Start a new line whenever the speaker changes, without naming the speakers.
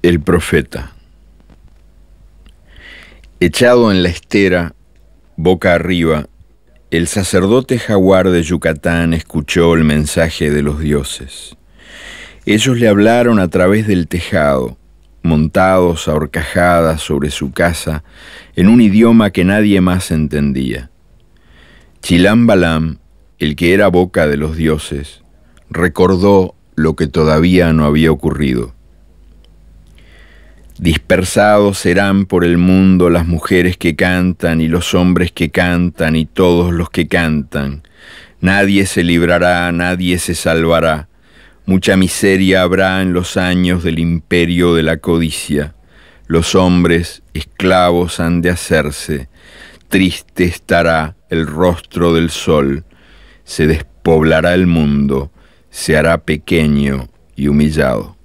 El profeta. Echado en la estera, boca arriba, el sacerdote jaguar de Yucatán escuchó el mensaje de los dioses. Ellos le hablaron a través del tejado, montados a horcajadas sobre su casa, en un idioma que nadie más entendía. Chilam Balam, el que era boca de los dioses, recordó lo que todavía no había ocurrido. Dispersados serán por el mundo las mujeres que cantan y los hombres que cantan y todos los que cantan. Nadie se librará, nadie se salvará. Mucha miseria habrá en los años del imperio de la codicia. Los hombres esclavos han de hacerse. Triste estará el rostro del sol. Se despoblará el mundo, se hará pequeño y humillado.